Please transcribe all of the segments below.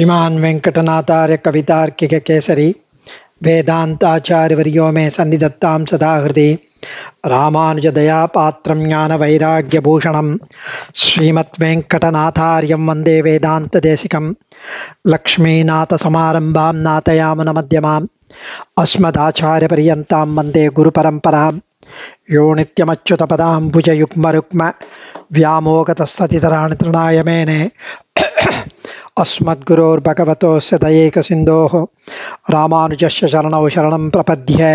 श्रीमान वेंकटनाथार्य कवितार्किक केसरी वर्यो मे सन्निधत्ता सदा हृदय हृदि देशिक लक्ष्मीनाथ श्रीमद्वेङ्कटनाथार्यं वन्दे न लक्ष्मीनाथसमारम्भां अस्मदाचार्य पर्यता वंदे गुरुपरंपरा यो नित्यमच्युतपदाम्बुजयुग्मरुक्म तृणा मेने अस्मद्गुरोर्भगवतो सदयेकसिन्धोः रामानुजस्य शरणौ शरणं प्रपद्ये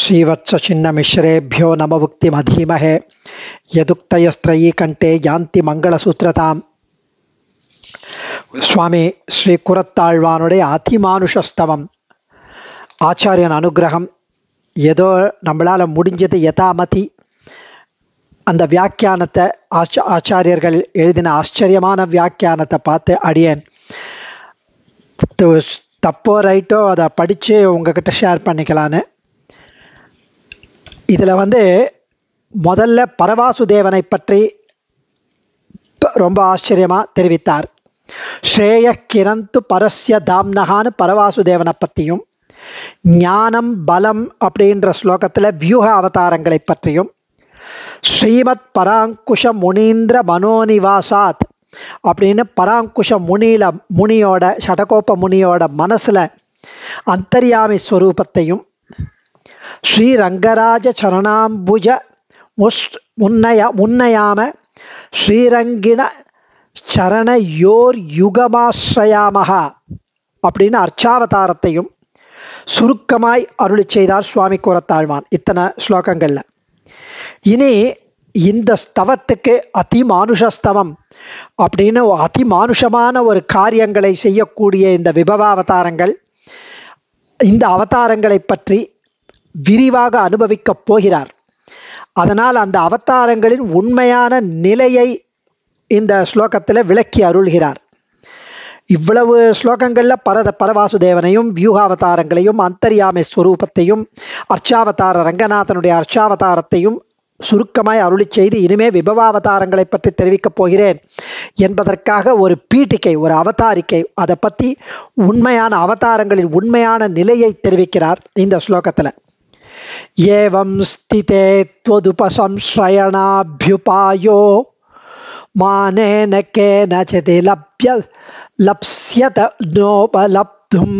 श्रीवत्सचिन्नमिश्रेभ्यो नममुक्तिमधीमहे यदुक्तयस्त्रयीकण्ठे यान्ति मङ्गलसूत्रताम् ಸ್ವಾಮಿ ಶ್ರೀ ಕುರತ್ತಾಳ್ವಾನುடைய அதிமானுஷஸ்தவம் आचार्यन अनुग्रह यदो नम्ला मुड़ज யதாமதி அந்த வியாக்கியானத்தை ஆச்ச ஆச்சாரியர்கள் எழுதின ஆச்சரியமான வியாக்கியானத்தை பார்த்து அடியேன் தப்போ ரைட்டோ அதை படித்து உங்ககிட்ட ஷேர் பண்ணிக்கலான்னு இதில் வந்து முதல்ல பரவாசுதேவனை பற்றி ரொம்ப ஆச்சரியமாக தெரிவித்தார் ஸ்ரேய கிரந்து பரஸ்ய தாம்னகான்னு பரவாசுதேவனை பற்றியும் ஞானம் பலம் அப்படின்ற ஸ்லோகத்தில் வியூக அவதாரங்களை பற்றியும் ஸ்ரீமத் பராங்குஷ முனீந்திர மனோனிவாசாத் அப்படின்னு பராங்குஷ முனியில் முனியோட சடகோப்ப முனியோட மனசில் அந்தர்யாமி ஸ்வரூபத்தையும் ஸ்ரீரங்கராஜ சரணாம்புஜ முஷ் முன்னய முன்னயாம ஸ்ரீரங்கிண சரணயோர் யுகமாஸ்ரயாமகா அப்படின்னு அர்ச்சாவதாரத்தையும் சுருக்கமாய் அருளி செய்தார் சுவாமி கூறத்தாழ்வான் இத்தனை ஸ்லோகங்களில் இனி இந்த ஸ்தவத்துக்கு அதிமானுஷஸ்தவம் அப்படின்னு அதிமானுஷமான ஒரு காரியங்களை செய்யக்கூடிய இந்த விபவ அவதாரங்கள் இந்த அவதாரங்களை பற்றி விரிவாக அனுபவிக்கப் போகிறார் அதனால் அந்த அவதாரங்களின் உண்மையான நிலையை இந்த ஸ்லோகத்தில் விளக்கி அருள்கிறார் இவ்வளவு ஸ்லோகங்களில் பரத பரவாசுதேவனையும் வியூகாவதாரங்களையும் அந்தரியாமை ஸ்வரூபத்தையும் அர்ச்சாவதார ரங்கநாதனுடைய அர்ச்சாவதாரத்தையும் சுருக்கமாய் அருளி செய்து இனிமே விபவாவதாரங்களை பற்றி தெரிவிக்கப் போகிறேன் என்பதற்காக ஒரு பீட்டிக்கை ஒரு அவதாரிக்கை அதை பற்றி உண்மையான அவதாரங்களின் உண்மையான நிலையை தெரிவிக்கிறார் இந்த ஸ்லோகத்தில் ஏவம் ஸ்திதே त्वदुपसंश्रयणाभ्युपायो மானேன கேனச்சிதி லப்ய லப்ஸ்யத நோபலப்தும்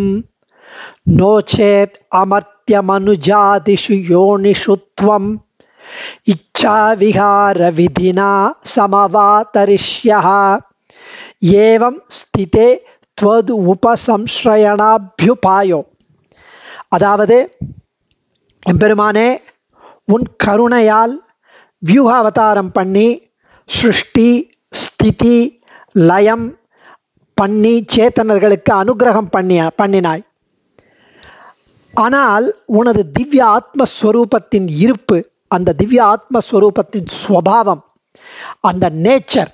நோச்சேத் அமர்த்தியமனுஜாதிஷு யோனிஷுத்வம் சமவா தரிஷ்யா ஏவம் ஸ்திதே த்வது உபசம்ஸ்ரயணாபியுபாயோ அதாவது எம்பெருமானே உன் கருணையால் வியூகாவதாரம் பண்ணி சிருஷ்டி ஸ்திதி லயம் பண்ணி சேத்தனர்களுக்கு அனுகிரகம் பண்ணிய பண்ணினாய் ஆனால் உனது திவ்ய ஆத்மஸ்வரூபத்தின் இருப்பு அந்த திவ்ய ஆத்மஸ்வரூபத்தின் ஸ்வபாவம் அந்த நேச்சர்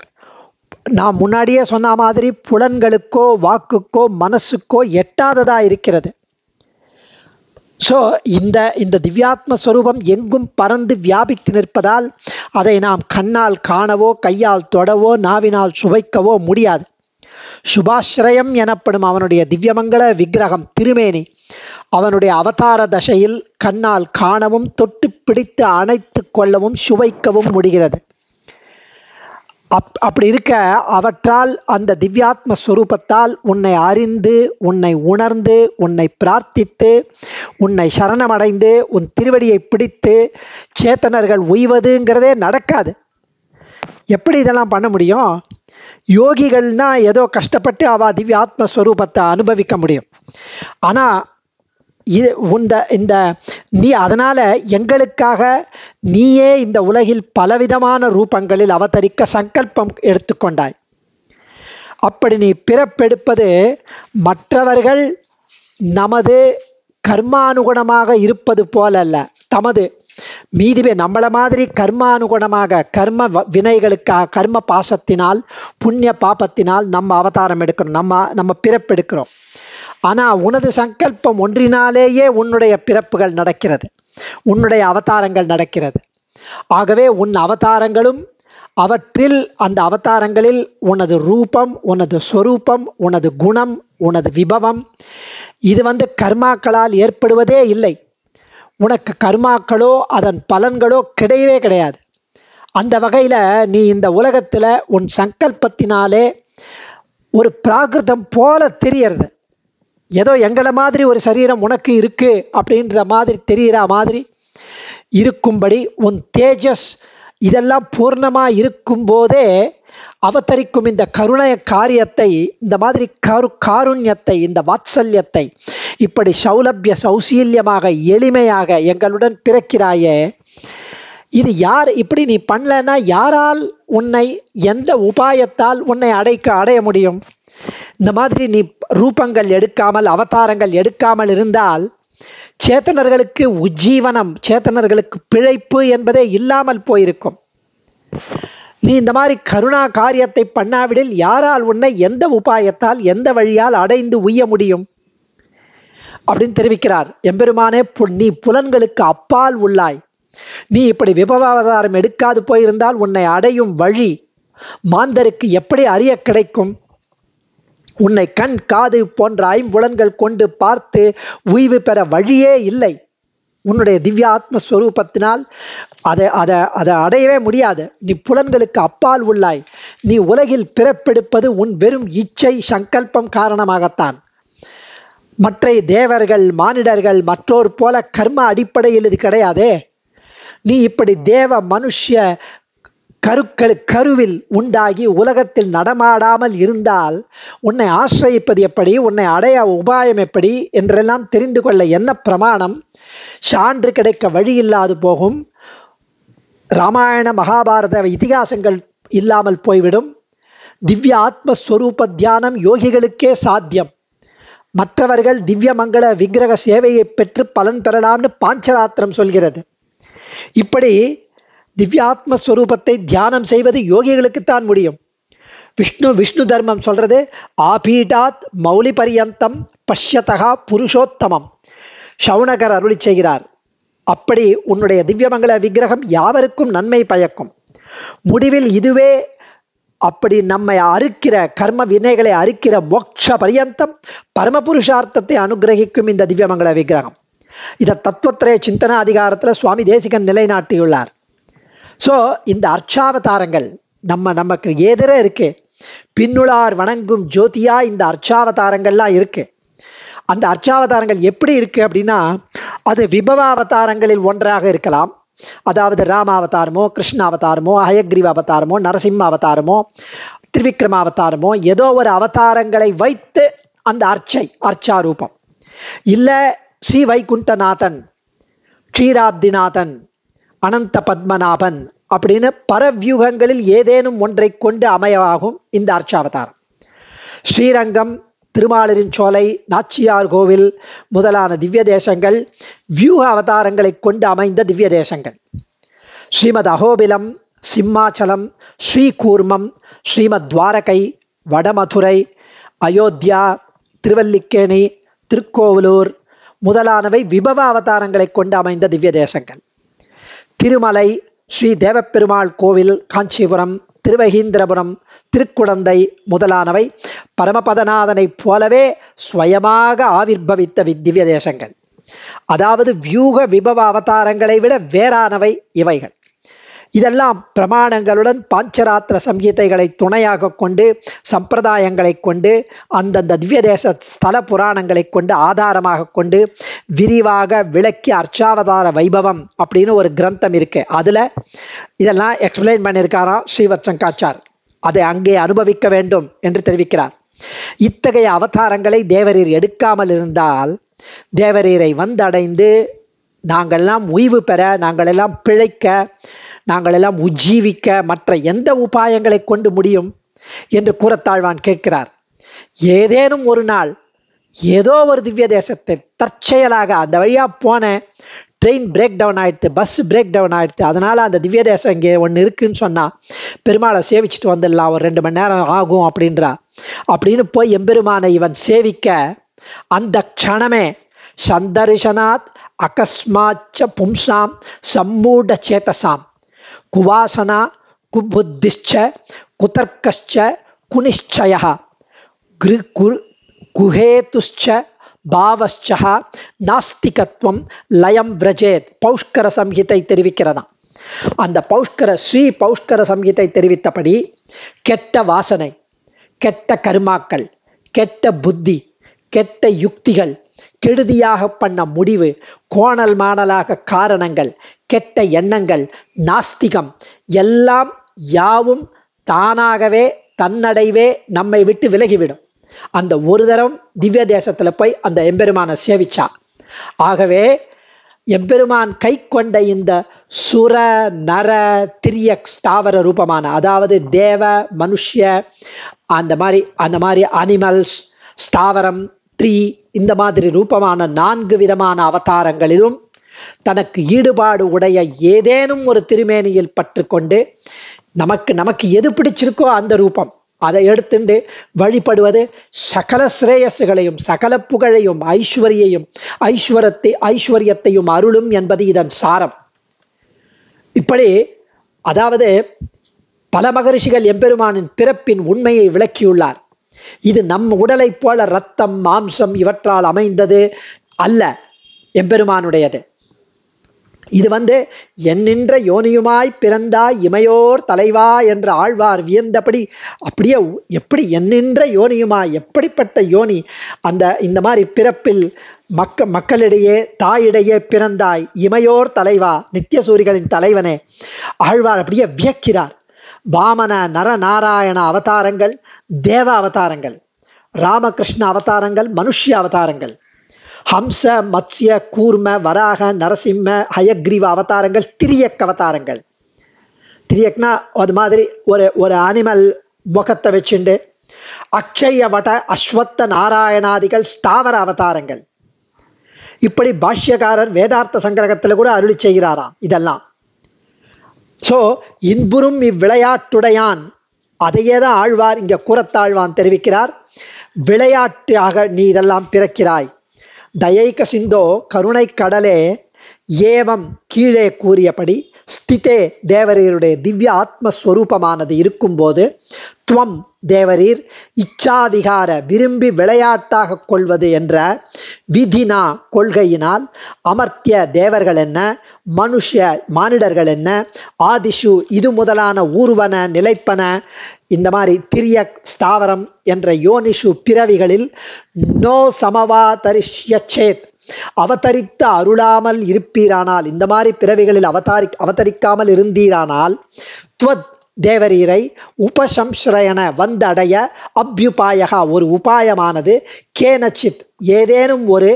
நான் முன்னாடியே சொன்ன மாதிரி புலன்களுக்கோ வாக்குக்கோ மனசுக்கோ எட்டாததாக இருக்கிறது ஸோ இந்த இந்த திவ்யாத்ம ஸ்வரூபம் எங்கும் பறந்து வியாபித்து நிற்பதால் அதை நாம் கண்ணால் காணவோ கையால் தொடவோ நாவினால் சுவைக்கவோ முடியாது சுபாஸ்ரயம் எனப்படும் அவனுடைய திவ்யமங்கள விக்கிரகம் திருமேனி அவனுடைய அவதார தசையில் கண்ணால் காணவும் தொட்டு பிடித்து அணைத்து கொள்ளவும் சுவைக்கவும் முடிகிறது அப் அப்படி இருக்க அவற்றால் அந்த திவ்யாத்ம ஸ்வரூபத்தால் உன்னை அறிந்து உன்னை உணர்ந்து உன்னை பிரார்த்தித்து உன்னை சரணமடைந்து உன் திருவடியை பிடித்து சேத்தனர்கள் உய்வதுங்கிறதே நடக்காது எப்படி இதெல்லாம் பண்ண முடியும் யோகிகள்னா ஏதோ கஷ்டப்பட்டு அவள் திவ்ய ஆத்மஸ்வரூபத்தை அனுபவிக்க முடியும் ஆனால் இது உந்த இந்த நீ அதனால் எங்களுக்காக நீயே இந்த உலகில் பலவிதமான ரூபங்களில் அவதரிக்க சங்கல்பம் எடுத்துக்கொண்டாய் அப்படி நீ பிறப்பெடுப்பது மற்றவர்கள் நமது கர்மானுகுணமாக இருப்பது போலல்ல தமது மீதுவே நம்மளை மாதிரி கர்மானுகுணமாக கர்ம வினைகளுக்காக கர்ம பாசத்தினால் புண்ணிய பாபத்தினால் நம்ம அவதாரம் எடுக்கிறோம் நம்ம நம்ம பிறப்பெடுக்கிறோம் ஆனால் உனது சங்கல்பம் ஒன்றினாலேயே உன்னுடைய பிறப்புகள் நடக்கிறது உன்னுடைய அவதாரங்கள் நடக்கிறது ஆகவே உன் அவதாரங்களும் அவற்றில் அந்த அவதாரங்களில் உனது ரூபம் உனது ஸ்வரூபம் உனது குணம் உனது விபவம் இது வந்து கர்மாக்களால் ஏற்படுவதே இல்லை உனக்கு கர்மாக்களோ அதன் பலன்களோ கிடையவே கிடையாது அந்த வகையில் நீ இந்த உலகத்தில் உன் சங்கல்பத்தினாலே ஒரு பிராகிருதம் போல தெரியறது ஏதோ எங்களை மாதிரி ஒரு சரீரம் உனக்கு இருக்குது அப்படின்ற மாதிரி தெரிகிற மாதிரி இருக்கும்படி உன் தேஜஸ் இதெல்லாம் பூர்ணமாக இருக்கும்போதே அவதரிக்கும் இந்த கருணய காரியத்தை இந்த மாதிரி கரு காருண்யத்தை இந்த வாத்சல்யத்தை இப்படி சௌலபிய சௌசீல்யமாக எளிமையாக எங்களுடன் பிறக்கிறாயே இது யார் இப்படி நீ பண்ணலன்னா யாரால் உன்னை எந்த உபாயத்தால் உன்னை அடைக்க அடைய முடியும் இந்த மாதிரி நீ ரூபங்கள் எடுக்காமல் அவதாரங்கள் எடுக்காமல் இருந்தால் சேத்தனர்களுக்கு உஜ்ஜீவனம் சேத்தனர்களுக்கு பிழைப்பு என்பதே இல்லாமல் போயிருக்கும் நீ இந்த மாதிரி கருணா காரியத்தை பண்ணாவிடில் யாரால் உன்னை எந்த உபாயத்தால் எந்த வழியால் அடைந்து உய்ய முடியும் அப்படின்னு தெரிவிக்கிறார் எம்பெருமானே நீ புலன்களுக்கு அப்பால் உள்ளாய் நீ இப்படி விபவாவதாரம் எடுக்காது போயிருந்தால் உன்னை அடையும் வழி மாந்தருக்கு எப்படி அறிய கிடைக்கும் உன்னை கண் காது போன்ற ஐம்புலன்கள் கொண்டு பார்த்து உய்வு பெற வழியே இல்லை உன்னுடைய திவ்யாத்ம ஸ்வரூபத்தினால் அதை அதை அதை அடையவே முடியாது நீ புலன்களுக்கு அப்பால் உள்ளாய் நீ உலகில் பிறப்பெடுப்பது உன் வெறும் இச்சை சங்கல்பம் காரணமாகத்தான் மற்றைய தேவர்கள் மானிடர்கள் மற்றோர் போல கர்ம அடிப்படையில் இது கிடையாதே நீ இப்படி தேவ மனுஷ கருக்கள் கருவில் உண்டாகி உலகத்தில் நடமாடாமல் இருந்தால் உன்னை ஆசிரயிப்பது எப்படி உன்னை அடைய உபாயம் எப்படி என்றெல்லாம் தெரிந்து கொள்ள என்ன பிரமாணம் சான்று கிடைக்க வழி இல்லாது போகும் ராமாயண மகாபாரத இதிகாசங்கள் இல்லாமல் போய்விடும் திவ்ய ஆத்மஸ்வரூப தியானம் யோகிகளுக்கே சாத்தியம் மற்றவர்கள் திவ்யமங்கள விக்கிரக சேவையை பெற்று பலன் பெறலாம்னு பாஞ்சராத்திரம் சொல்கிறது இப்படி திவ்யாத்ம தியானம் செய்வது யோகிகளுக்குத்தான் முடியும் விஷ்ணு விஷ்ணு தர்மம் சொல்கிறது ஆபீடாத் மௌலி பரியந்தம் பஷ்யதகா புருஷோத்தமம் சவுனகர் அருளி செய்கிறார் அப்படி உன்னுடைய திவ்யமங்கல விக்கிரகம் யாவருக்கும் நன்மை பயக்கும் முடிவில் இதுவே அப்படி நம்மை அறுக்கிற கர்ம வினைகளை அறுக்கிற மோட்ச பரியந்தம் பரமபுருஷார்த்தத்தை அனுகிரகிக்கும் இந்த திவ்யமங்கல விக்கிரகம் இதை தத்துவத்திரைய சிந்தன அதிகாரத்தில் சுவாமி தேசிகன் நிலைநாட்டியுள்ளார் ஸோ இந்த அர்ச்சாவதாரங்கள் நம்ம நமக்கு எதிர இருக்குது பின்னுளார் வணங்கும் ஜோதியாக இந்த அர்ச்சாவதாரங்கள்லாம் இருக்குது அந்த அர்ச்சாவதாரங்கள் எப்படி இருக்குது அப்படின்னா அது விபவ அவதாரங்களில் ஒன்றாக இருக்கலாம் அதாவது ராம அவதாரமோ கிருஷ்ண அவதாரமோ அயக்ரீவ அவதாரமோ நரசிம்ம அவதாரமோ திரிவிக்ரம அவதாரமோ ஏதோ ஒரு அவதாரங்களை வைத்து அந்த அர்ச்சை அர்ச்சா ரூபம் இல்லை ஸ்ரீ வைகுண்டநாதன் ஸ்ரீராப்திநாதன் அனந்த பத்மநாபன் அப்படின்னு பரவியூகங்களில் ஏதேனும் ஒன்றை கொண்டு அமையவாகும் இந்த அர்ச்சாவதாரம் ஸ்ரீரங்கம் திருமாலரின் சோலை நாச்சியார் கோவில் முதலான திவ்ய தேசங்கள் வியூக அவதாரங்களை கொண்டு அமைந்த திவ்ய தேசங்கள் ஸ்ரீமத் அகோபிலம் சிம்மாச்சலம் ஸ்ரீகூர்மம் ஸ்ரீமத் துவாரகை வடமதுரை அயோத்தியா திருவல்லிக்கேணி திருக்கோவலூர் முதலானவை விபவ அவதாரங்களை கொண்டு அமைந்த திவ்ய தேசங்கள் திருமலை ஸ்ரீ தேவப்பெருமாள் கோவில் காஞ்சிபுரம் திருவகீந்திரபுரம் திருக்குழந்தை முதலானவை பரமபதநாதனைப் போலவே சுயமாக ஆவிர்பவித்த திவ்ய தேசங்கள் அதாவது வியூக விபவ அவதாரங்களை விட வேறானவை இவைகள் இதெல்லாம் பிரமாணங்களுடன் பாஞ்சராத்திர சங்கீதைகளை துணையாக கொண்டு சம்பிரதாயங்களை கொண்டு அந்தந்த திவ்ய தேச ஸ்தல புராணங்களை கொண்டு ஆதாரமாக கொண்டு விரிவாக விளக்கி அர்ச்சாவதார வைபவம் அப்படின்னு ஒரு கிரந்தம் இருக்கு அதில் இதெல்லாம் எக்ஸ்பிளைன் பண்ணியிருக்காராம் ஸ்ரீவத் சங்காச்சார் அதை அங்கே அனுபவிக்க வேண்டும் என்று தெரிவிக்கிறார் இத்தகைய அவதாரங்களை தேவரீர் எடுக்காமல் இருந்தால் தேவரீரை வந்தடைந்து நாங்கள்லாம் ஓய்வு பெற நாங்களெல்லாம் பிழைக்க நாங்கள் எல்லாம் உஜ்ஜீவிக்க மற்ற எந்த உபாயங்களை கொண்டு முடியும் என்று கூறத்தாழ்வான் கேட்கிறார் ஏதேனும் ஒரு நாள் ஏதோ ஒரு திவ்ய தேசத்தை தற்செயலாக அந்த வழியாக போனேன் ட்ரெயின் பிரேக் டவுன் ஆகிடுது பஸ் பிரேக் டவுன் ஆகிடுது அதனால் அந்த திவ்ய தேசம் இங்கே ஒன்று இருக்குதுன்னு சொன்னால் பெருமாளை சேவிச்சுட்டு வந்துடலாம் ஒரு ரெண்டு மணி நேரம் ஆகும் அப்படின்றா அப்படின்னு போய் எம்பெருமானை இவன் சேவிக்க அந்த க்ஷணமே சந்தரிசனாத் அகஸ்மாச்ச பும்சாம் சம்மூட சேத்தசாம் குவாசனா குபுத்திஷ்ச குதர்க்கச்ச குனிச்சய கிரு குரு குஹேத்துஷ்ச பாவஷ்ச நாஸ்திகத்துவம் லயம் விரஜேத் பௌஷ்கர சம்ஹிதை தெரிவிக்கிறதாம் அந்த பௌஷ்கர ஸ்ரீ பௌஷ்கர சம்ஹிதை தெரிவித்தபடி கெட்ட வாசனை கெட்ட கருமாக்கள் கெட்ட புத்தி கெட்ட யுக்திகள் கெடுதியாக பண்ண முடிவு கோணல் மாணலாக காரணங்கள் கெட்ட எண்ணங்கள் நாஸ்திகம் எல்லாம் யாவும் தானாகவே தன்னடைவே நம்மை விட்டு விலகிவிடும் அந்த ஒரு தரம் திவ்ய தேசத்தில் போய் அந்த எம்பெருமானை சேவிச்சா ஆகவே எம்பெருமான் கை கொண்ட இந்த சுர நர திரிய ஸ்தாவர ரூபமான அதாவது தேவ மனுஷ அந்த மாதிரி அந்த மாதிரி அனிமல்ஸ் ஸ்தாவரம் ஸ்திரீ இந்த மாதிரி ரூபமான நான்கு விதமான அவதாரங்களிலும் தனக்கு ஈடுபாடு உடைய ஏதேனும் ஒரு திருமேனியில் பற்றுக்கொண்டு நமக்கு நமக்கு எது பிடிச்சிருக்கோ அந்த ரூபம் அதை எடுத்துண்டு வழிபடுவது சகல ஸ்ரேயசுகளையும் சகல புகழையும் ஐஸ்வரியையும் ஐஸ்வரத்தை ஐஸ்வர்யத்தையும் அருளும் என்பது இதன் சாரம் இப்படி அதாவது பல மகரிஷிகள் எம்பெருமானின் பிறப்பின் உண்மையை விளக்கியுள்ளார் இது நம் உடலைப் போல ரத்தம் மாம்சம் இவற்றால் அமைந்தது அல்ல எம்பெருமானுடையது இது வந்து என்னின்ற யோனியுமாய் பிறந்தாய் இமையோர் தலைவா என்று ஆழ்வார் வியந்தபடி அப்படியே எப்படி என்னின்ற யோனியுமாய் எப்படிப்பட்ட யோனி அந்த இந்த மாதிரி பிறப்பில் மக்க மக்களிடையே தாயிடையே பிறந்தாய் இமையோர் தலைவா நித்திய சூரிகளின் தலைவனே ஆழ்வார் அப்படியே வியக்கிறார் வாமன நரநாராயண அவதாரங்கள் தேவ அவதாரங்கள் ராமகிருஷ்ண அவதாரங்கள் மனுஷ்ய அவதாரங்கள் ஹம்ச மத்ய கூர்ம வராக நரசிம்ம ஹயக்ரீவ அவதாரங்கள் திரியக் அவதாரங்கள் திரியக்னா அது மாதிரி ஒரு ஒரு அனிமல் முகத்தை வச்சுண்டு அக்ஷய வட அஸ்வத்த நாராயணாதிகள் ஸ்தாவர அவதாரங்கள் இப்படி பாஷ்யக்காரர் வேதார்த்த சங்கிரகத்தில் கூட அருளி செய்கிறாராம் இதெல்லாம் ஸோ இன்புறும் இவ்விளையாட்டுடையான் அதையே தான் ஆழ்வார் இங்கே கூறத்தாழ்வான் தெரிவிக்கிறார் விளையாட்டாக நீ இதெல்லாம் பிறக்கிறாய் தயைக சிந்தோ கருணை கடலே ஏவம் கீழே கூறியபடி ஸ்திதே தேவரையருடைய திவ்ய ஆத்மஸ்வரூபமானது இருக்கும்போது துவம் தேவரீர் இச்சாவிகார விரும்பி விளையாட்டாக கொள்வது என்ற விதினா கொள்கையினால் அமர்த்திய தேவர்கள் என்ன மனுஷ மானிடர்கள் என்ன ஆதிஷு இது முதலான ஊர்வன நிலைப்பன இந்த மாதிரி திரிய ஸ்தாவரம் என்ற யோனிஷு பிறவிகளில் நோ சமவா தரிஷ்யச்சேத் அவதரித்து அருளாமல் இருப்பீரானால் இந்த மாதிரி பிறவிகளில் அவதாரி அவதரிக்காமல் இருந்தீரானால் துவத் தேவரீரை உபசம்ஸ்ரயண வந்தடைய அப்யுபாயகா ஒரு உபாயமானது கேனச்சித் ஏதேனும் ஒரு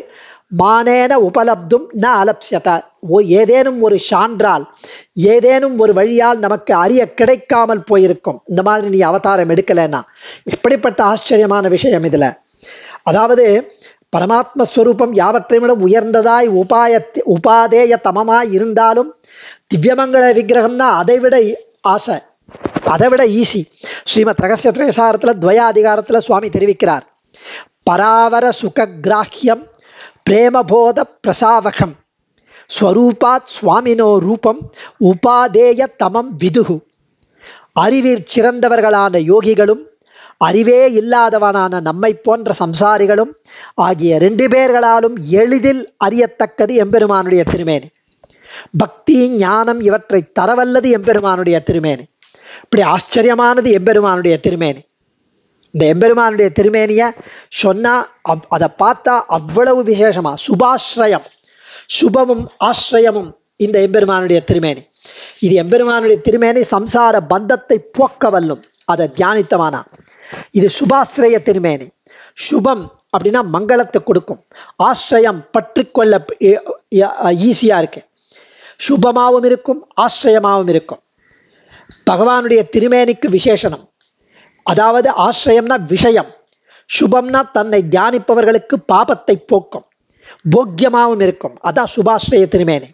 மானேன உபலப்தும் ந அலப்சியத ஓ ஏதேனும் ஒரு சான்றால் ஏதேனும் ஒரு வழியால் நமக்கு அறிய கிடைக்காமல் போயிருக்கும் இந்த மாதிரி நீ அவதாரம் எடுக்கலைன்னா எப்படிப்பட்ட ஆச்சரியமான விஷயம் இதில் அதாவது பரமாத்மஸ்வரூபம் யாவற்றையும் உயர்ந்ததாய் உபாய உபாதேய தமமாய் இருந்தாலும் திவ்யமங்கள விக்கிரகம்னா அதை விட ஆசை அதை விட ஈஸி ஸ்ரீமத் ரகசியத்ரேசாரத்தில் துவயாதிகாரத்தில் சுவாமி தெரிவிக்கிறார் பராவர சுககிராஹ்யம் பிரேமபோத பிரசாவகம் ஸ்வரூபாத் சுவாமினோ ரூபம் உபாதேய தமம் விதுகு அறிவிற் சிறந்தவர்களான யோகிகளும் அறிவே இல்லாதவனான நம்மை போன்ற சம்சாரிகளும் ஆகிய ரெண்டு பேர்களாலும் எளிதில் அறியத்தக்கது எம்பெருமானுடைய திருமேனி பக்தி ஞானம் இவற்றை தரவல்லது எம்பெருமானுடைய திருமேனி இப்படி ஆச்சரியமானது எம்பெருமானுடைய திருமேனி இந்த எம்பெருமானுடைய திருமேனியை சொன்னால் அவ் அதை பார்த்தா அவ்வளவு விசேஷமாக சுபாஸ்ரயம் சுபமும் ஆசிரயமும் இந்த எம்பெருமானுடைய திருமேனி இது எம்பெருமானுடைய திருமேனி சம்சார பந்தத்தை போக்க வல்லும் அதை தியானித்தமானா இது சுபாஸ்ரய திருமேனி சுபம் அப்படின்னா மங்களத்தை கொடுக்கும் ஆசிரியம் கொள்ள ஈஸியாக இருக்கு சுபமாகவும் இருக்கும் ஆசிரியமாகவும் இருக்கும் பகவானுடைய திருமேனிக்கு விசேஷனம் அதாவது ஆசிரியம்னா விஷயம் சுபம்னா தன்னை தியானிப்பவர்களுக்கு பாபத்தை போக்கும் போக்கியமாகவும் இருக்கும் அதான் சுபாஸ்ரய திருமேனி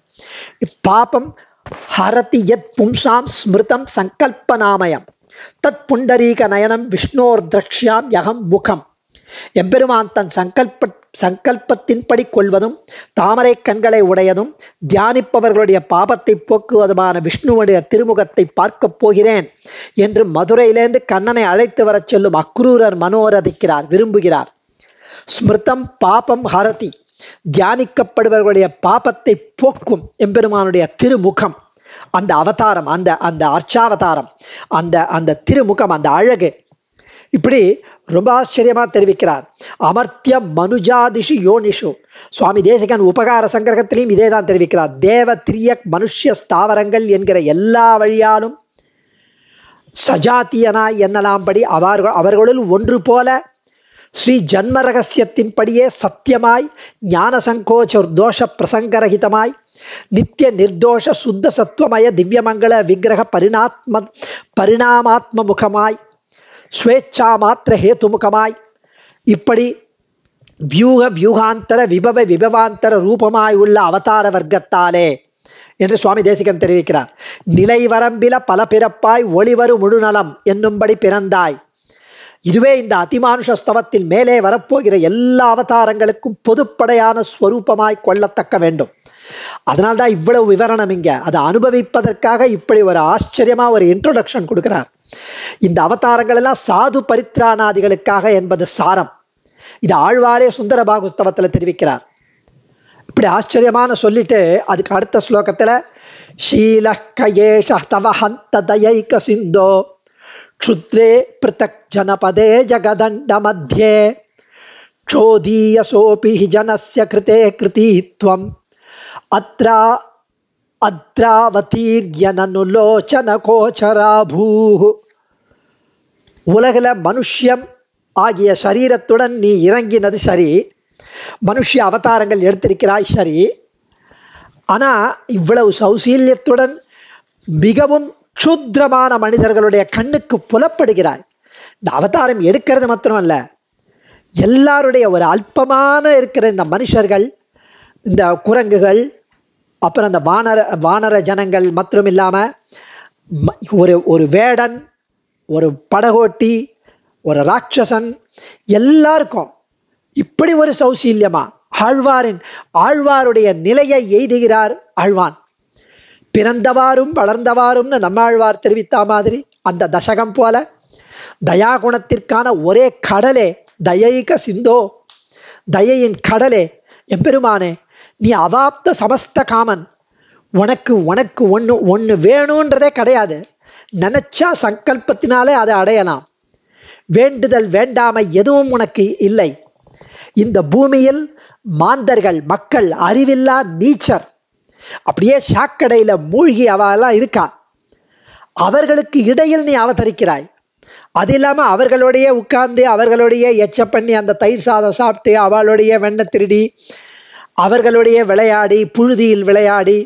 பாபம் ஹரதி எத் பும்சாம் ஸ்மிருதம் சங்கல்பநாமயம் தத் புண்டரீக நயனம் விஷ்ணோர் திரக்ஷியாம் யகம் முகம் எம்பெருமான் தன் சங்கல்ப சங்கல்பத்தின்படி கொள்வதும் தாமரை கண்களை உடையதும் தியானிப்பவர்களுடைய பாபத்தை போக்குவதுமான விஷ்ணுவுடைய திருமுகத்தை பார்க்கப் போகிறேன் என்று மதுரையிலேருந்து கண்ணனை அழைத்து வரச் செல்லும் அக்ரூரர் மனோரதிக்கிறார் விரும்புகிறார் ஸ்மிருதம் பாபம் ஹரதி தியானிக்கப்படுபவர்களுடைய பாபத்தை போக்கும் எம்பெருமானுடைய திருமுகம் அந்த அவதாரம் அந்த அந்த அர்ச்சாவதாரம் அந்த அந்த திருமுகம் அந்த அழகு இப்படி ரொம்ப ஆச்சரியமாக தெரிவிக்கிறார் அமர்த்திய மனுஜாதிஷு யோனிஷு சுவாமி தேசிகன் உபகார சங்கிரகத்திலையும் இதே தான் தெரிவிக்கிறார் தேவ திரியக் மனுஷ ஸ்தாவரங்கள் என்கிற எல்லா வழியாலும் சஜாத்தியனாய் என்னலாம்படி அவர்கள் அவர்களுள் ஒன்று போல ஸ்ரீ ஜன்ம ரகசியத்தின் படியே சத்தியமாய் ஞான சங்கோச்ச தோஷ பிரசங்கரகிதமாய் நித்திய நிர்தோஷ சுத்த சத்துவமய திவ்யமங்கள விக்கிரக பரிணாத்ம பரிணாமாத்ம முகமாய் ஸ்வேச்சா மாத்திர ஹேத்துமுகமாய் இப்படி வியூக வியூகாந்தர விபவ விபவாந்தர ரூபமாய் உள்ள அவதார வர்க்கத்தாலே என்று சுவாமி தேசிகன் தெரிவிக்கிறார் நிலை வரம்பில பல பிறப்பாய் ஒளிவரு முழுநலம் என்னும்படி பிறந்தாய் இதுவே இந்த அதிமானுஷ ஸ்தவத்தில் மேலே வரப்போகிற எல்லா அவதாரங்களுக்கும் பொதுப்படையான ஸ்வரூபமாய் கொள்ளத்தக்க வேண்டும் அதனால்தான் இவ்வளவு விவரணம் இங்கே அதை அனுபவிப்பதற்காக இப்படி ஒரு ஆச்சரியமாக ஒரு இன்ட்ரொடக்ஷன் கொடுக்குறார் இந்த அவதாரங்கள் எல்லாம் சாது பரித்ராணாதிகளுக்காக என்பது சாரம் இது ஆழ்வாரே சுந்தர பாகுஸ்தவத்தில் தெரிவிக்கிறார் இப்படி ஆச்சரியமான சொல்லிட்டு அதுக்கு அடுத்த ஸ்லோகத்தில் ஷீல கயேஷ தவஹந்த தயைக சிந்தோ க்ஷுத்ரே பிருத்தக் ஜனபதே ஜகதண்ட மத்தியே சோபி ஜனசிய கிருதே கிருதீத்வம் अत्रा அத்ராவதீர்யனனுலோச்சன கோச்சராபூ உலகில் மனுஷ்யம் ஆகிய சரீரத்துடன் நீ இறங்கினது சரி மனுஷ அவதாரங்கள் எடுத்திருக்கிறாய் சரி ஆனால் இவ்வளவு சௌசீல்யத்துடன் மிகவும் க்ஷுத்ரமான மனிதர்களுடைய கண்ணுக்கு புலப்படுகிறாய் இந்த அவதாரம் எடுக்கிறது மாத்திரமல்ல எல்லாருடைய ஒரு அல்பமான இருக்கிற இந்த மனுஷர்கள் இந்த குரங்குகள் அப்புறம் அந்த வானர வானர ஜனங்கள் மற்றும் இல்லாமல் ஒரு ஒரு வேடன் ஒரு படகோட்டி ஒரு ராட்சசன் எல்லாருக்கும் இப்படி ஒரு சௌசீல்யமா ஆழ்வாரின் ஆழ்வாருடைய நிலையை எய்துகிறார் ஆழ்வான் பிறந்தவாரும் வளர்ந்தவாரும்னு நம்மாழ்வார் தெரிவித்த மாதிரி அந்த தசகம் போல தயா குணத்திற்கான ஒரே கடலே தயைக சிந்தோ தயையின் கடலே எம்பெருமானே நீ அதாப்த சமஸ்த காமன் உனக்கு உனக்கு ஒன்று ஒன்று வேணுன்றதே கிடையாது நினச்சா சங்கல்பத்தினாலே அதை அடையலாம் வேண்டுதல் வேண்டாமை எதுவும் உனக்கு இல்லை இந்த பூமியில் மாந்தர்கள் மக்கள் அறிவில்லா நீச்சர் அப்படியே சாக்கடையில் மூழ்கி அவெல்லாம் இருக்கா அவர்களுக்கு இடையில் நீ அவதரிக்கிறாய் அது இல்லாமல் அவர்களோடையே உட்கார்ந்து அவர்களோடையே எச்ச பண்ணி அந்த தயிர் சாதம் சாப்பிட்டு அவளுடைய வெண்ணை திருடி அவர்களுடைய விளையாடி புழுதியில் விளையாடி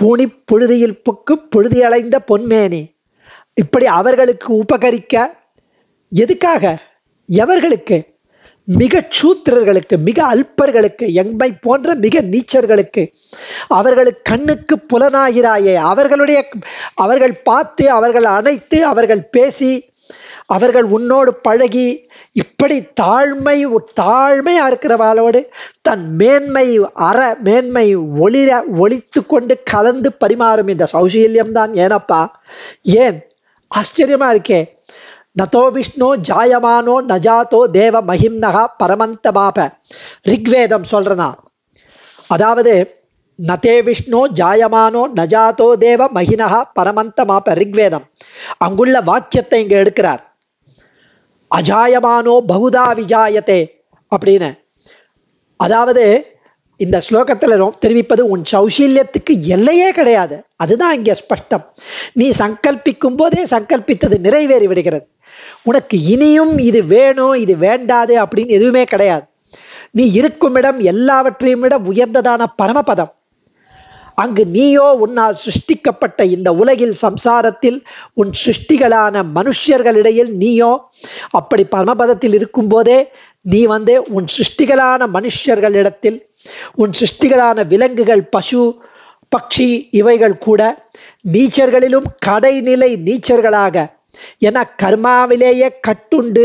பூனி புழுதியில் புக்கு புழுதி அலைந்த பொன்மேனி இப்படி அவர்களுக்கு உபகரிக்க எதுக்காக எவர்களுக்கு மிக சூத்திரர்களுக்கு மிக அல்பர்களுக்கு எம்மை போன்ற மிக நீச்சர்களுக்கு அவர்களுக்கு கண்ணுக்கு புலனாகிறாயே அவர்களுடைய அவர்கள் பார்த்து அவர்கள் அணைத்து அவர்கள் பேசி அவர்கள் உன்னோடு பழகி இப்படி தாழ்மை தாழ்மையாக இருக்கிறவாளோடு தன் மேன்மை அற மேன்மை ஒளிர ஒழித்து கொண்டு கலந்து பரிமாறும் இந்த சௌசீல்யம் தான் ஏனப்பா ஏன் ஆச்சரியமாக இருக்கே நதோ விஷ்ணு ஜாயமானோ நஜாத்தோ தேவ மஹிம்னகா பரமந்தமாப ரிக்வேதம் சொல்கிறனா அதாவது நதே விஷ்ணு ஜாயமானோ நஜாத்தோ தேவ பரமந்த பரமந்தமாப ரிக்வேதம் அங்குள்ள வாக்கியத்தை இங்கே எடுக்கிறார் அஜாயமானோ பகுதா விஜாயத்தே அப்படின்னு அதாவது இந்த ஸ்லோகத்தில் தெரிவிப்பது உன் சௌசல்யத்துக்கு எல்லையே கிடையாது அதுதான் இங்கே ஸ்பஷ்டம் நீ சங்கல்பிக்கும் போதே சங்கல்பித்தது நிறைவேறி விடுகிறது உனக்கு இனியும் இது வேணும் இது வேண்டாது அப்படின்னு எதுவுமே கிடையாது நீ இருக்கும் இடம் எல்லாவற்றையும் விட உயர்ந்ததான பரமபதம் அங்கு நீயோ உன்னால் சிருஷ்டிக்கப்பட்ட இந்த உலகில் சம்சாரத்தில் உன் சிருஷ்டிகளான மனுஷர்களிடையில் நீயோ அப்படி பரமபதத்தில் இருக்கும்போதே நீ வந்து உன் சிருஷ்டிகளான மனுஷர்களிடத்தில் உன் சிருஷ்டிகளான விலங்குகள் பசு பக்ஷி இவைகள் கூட நீச்சர்களிலும் கடைநிலை நீச்சர்களாக என கர்மாவிலேயே கட்டுண்டு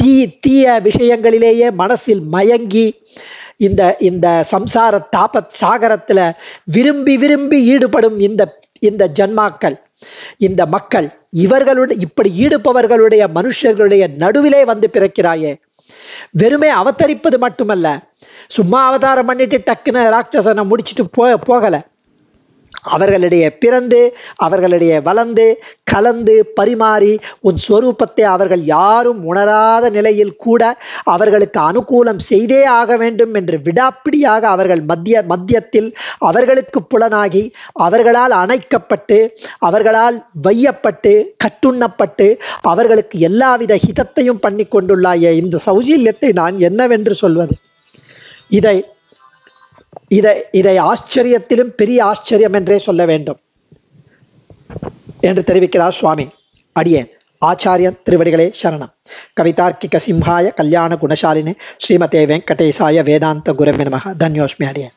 தீ தீய விஷயங்களிலேயே மனசில் மயங்கி இந்த இந்த சம்சார தாப சாகரத்தில் விரும்பி விரும்பி ஈடுபடும் இந்த இந்த ஜன்மாக்கள் இந்த மக்கள் இவர்களுடைய இப்படி ஈடுபவர்களுடைய மனுஷர்களுடைய நடுவிலே வந்து பிறக்கிறாயே வெறுமே அவதரிப்பது மட்டுமல்ல சும்மா அவதாரம் பண்ணிட்டு டக்குன்னு ராட்சசனை முடிச்சுட்டு போ போகலை அவர்களிடையே பிறந்து அவர்களிடையே வளர்ந்து கலந்து பரிமாறி உன் ஸ்வரூபத்தை அவர்கள் யாரும் உணராத நிலையில் கூட அவர்களுக்கு அனுகூலம் செய்தே ஆக வேண்டும் என்று விடாப்பிடியாக அவர்கள் மத்திய மத்தியத்தில் அவர்களுக்கு புலனாகி அவர்களால் அணைக்கப்பட்டு அவர்களால் வையப்பட்டு கட்டுண்ணப்பட்டு அவர்களுக்கு எல்லாவித ஹிதத்தையும் பண்ணி கொண்டுள்ளாய இந்த சௌஜல்யத்தை நான் என்னவென்று சொல்வது இதை இதை இதை ஆச்சரியத்திலும் பெரிய ஆச்சரியம் என்றே சொல்ல வேண்டும் என்று தெரிவிக்கிறார் சுவாமி அடியேன் ஆச்சாரிய திருவடிகளே சரணம் கவிதார்க்கிக சிம்ஹாய கல்யாண குணசாலினே ஸ்ரீமதே வெங்கடேசாய வேதாந்த குரமே நமக தன்யோஸ்மி அடியேன்